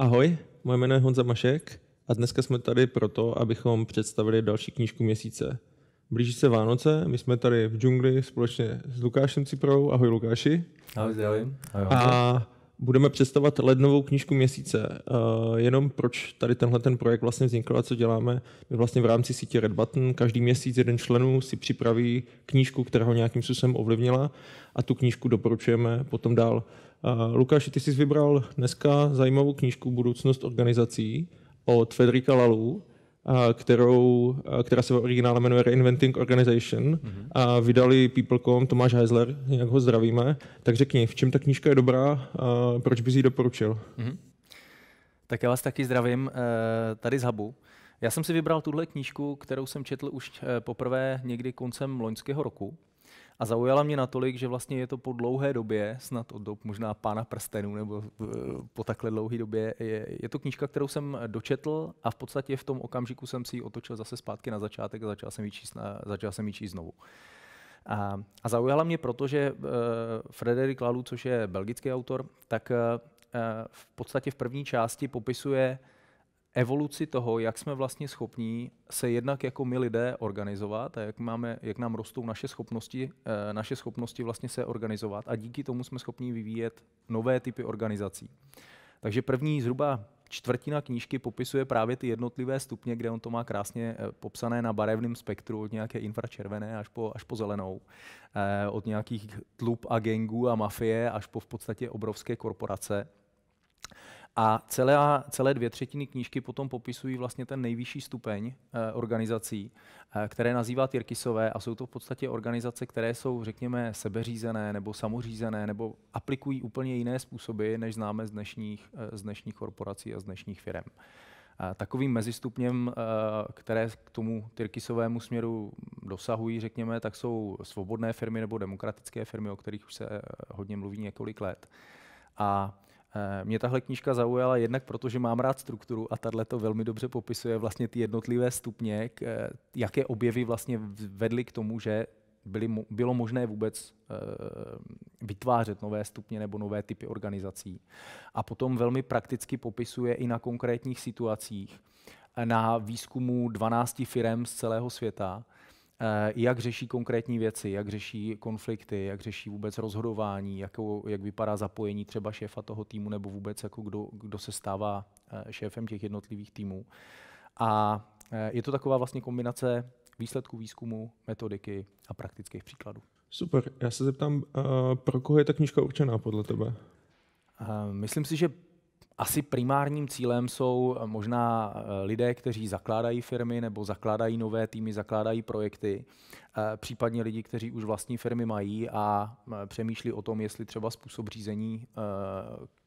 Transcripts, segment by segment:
Ahoj, moje jméno je Honza Mašek a dneska jsme tady proto, abychom představili další knížku měsíce. Blíží se Vánoce, my jsme tady v džungli společně s Lukášem Ciprou. Ahoj Lukáši. Ahoj, zdravím. Ahoj, Honza. a budeme představovat lednovou knížku měsíce. Eh, jenom proč tady tenhle ten projekt vlastně vznikl a co děláme. My vlastně v rámci sítě Red Button každý měsíc jeden členů si připraví knížku, která ho nějakým způsobem ovlivnila a tu knížku doporučujeme potom dál. Eh, Lukáš, ty jsi vybral dneska zajímavou knížku Budoucnost organizací od Federika Lalu kterou, která se v originále jmenuje Reinventing Organization. Mm-hmm. A vydali People.com, Tomáš Heisler, jak ho zdravíme. Tak řekni, v čem ta knížka je dobrá, a proč bys ji doporučil? Mm-hmm. Tak já vás taky zdravím eh, tady z Habu. Já jsem si vybral tuhle knížku, kterou jsem četl už eh, poprvé někdy koncem loňského roku. A zaujala mě natolik, že vlastně je to po dlouhé době, snad od dob možná pána prstenů, nebo eh, po takhle dlouhé době, je, je to knížka, kterou jsem dočetl a v podstatě v tom okamžiku jsem si ji otočil zase zpátky na začátek a začal jsem ji číst, začal jsem ji číst znovu. A, a zaujala mě proto, že uh, eh, Frederik Lalu, což je belgický autor, tak uh, v podstatě v první části popisuje uh, evoluci toho, jak jsme vlastně schopní se jednak jako my lidé organizovat a jak, máme, jak nám rostou naše schopnosti, eh, naše schopnosti vlastně se organizovat a díky tomu jsme schopni vyvíjet nové typy organizací. Takže první zhruba čtvrtina knížky popisuje právě ty jednotlivé stupně, kde on to má krásně eh, popsané na barevném spektru od nějaké infračervené až po, až po zelenou, eh, od nějakých tlup a gengů a mafie až po v podstatě obrovské korporace. A celé, celé dvě třetiny knížky potom popisují vlastně ten nejvyšší stupeň eh, organizací, eh, které nazývá Tyrkisové a jsou to v podstatě organizace, které jsou, řekněme, sebeřízené nebo samořízené nebo aplikují úplně jiné způsoby, než známe z dnešních, eh, z dnešních korporací a z dnešních firm. Takovým mezistupněm, které k tomu tyrkisovému směru dosahují, řekněme, tak jsou svobodné firmy nebo demokratické firmy, o kterých už se hodně mluví několik let. A Eh, mě tahle knížka zaujala jednak proto, že mám rád strukturu a tahle to velmi dobře popisuje vlastně ty jednotlivé stupně, k, eh, jaké objevy vlastně vedly k tomu, že byly, bylo možné vůbec eh, vytvářet nové stupně nebo nové typy organizací. A potom velmi prakticky popisuje i na konkrétních situacích, na výzkumu 12 firm z celého světa, Eh, jak řeší konkrétní věci, jak řeší konflikty, jak řeší vůbec rozhodování, jak, jak vypadá zapojení třeba šéfa toho týmu nebo vůbec jako kdo, kdo se stává eh, šéfem těch jednotlivých týmů. A eh, je to taková vlastně kombinace výsledků výzkumu, metodiky a praktických příkladů. Super. Já se zeptám, pro koho je ta knižka určená podle tebe? Myslím si, že asi primárním cílem jsou eh, možná eh, lidé, kteří zakládají firmy nebo zakládají nové týmy, zakládají projekty, eh, případně lidi, kteří už vlastní firmy mají a přemýšlí o tom, jestli třeba způsob řízení,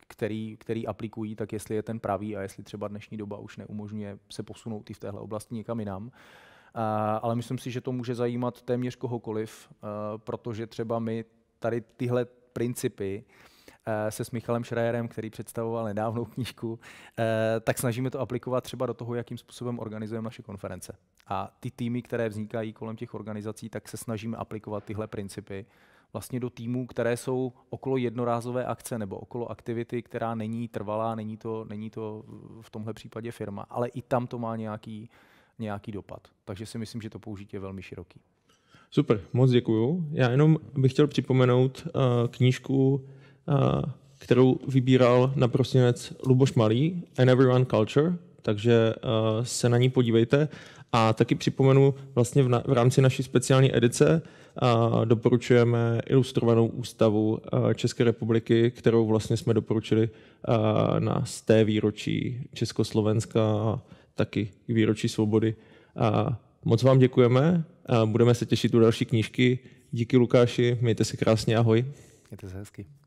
který, který aplikují, tak jestli je ten pravý a jestli třeba dnešní doba už neumožňuje se posunout i v téhle oblasti někam jinam. Ale myslím si, že to může zajímat téměř kohokoliv, protože třeba my tady tyhle principy uh, Eh, se s Michalem Schreierem, který představoval nedávnou knížku, eh, tak snažíme to aplikovat třeba do toho, jakým způsobem organizujeme naše konference. A ty týmy, které vznikají kolem těch organizací, tak se snažíme aplikovat tyhle principy vlastně do týmů, které jsou okolo jednorázové akce nebo okolo aktivity, která není trvalá, není to, není to v tomhle případě firma, ale i tam to má nějaký, nějaký dopad. Takže si myslím, že to použití je velmi široký. Super, moc děkuju. Já jenom bych chtěl připomenout uh, knížku kterou vybíral na prosinec Luboš Malý, An Everyone Culture, takže se na ní podívejte. A taky připomenu, vlastně v, rámci naší speciální edice doporučujeme ilustrovanou ústavu České republiky, kterou vlastně jsme doporučili na z té výročí Československa a taky výročí svobody. A moc vám děkujeme, budeme se těšit u další knížky. Díky Lukáši, mějte se krásně, ahoj. Mějte se hezky.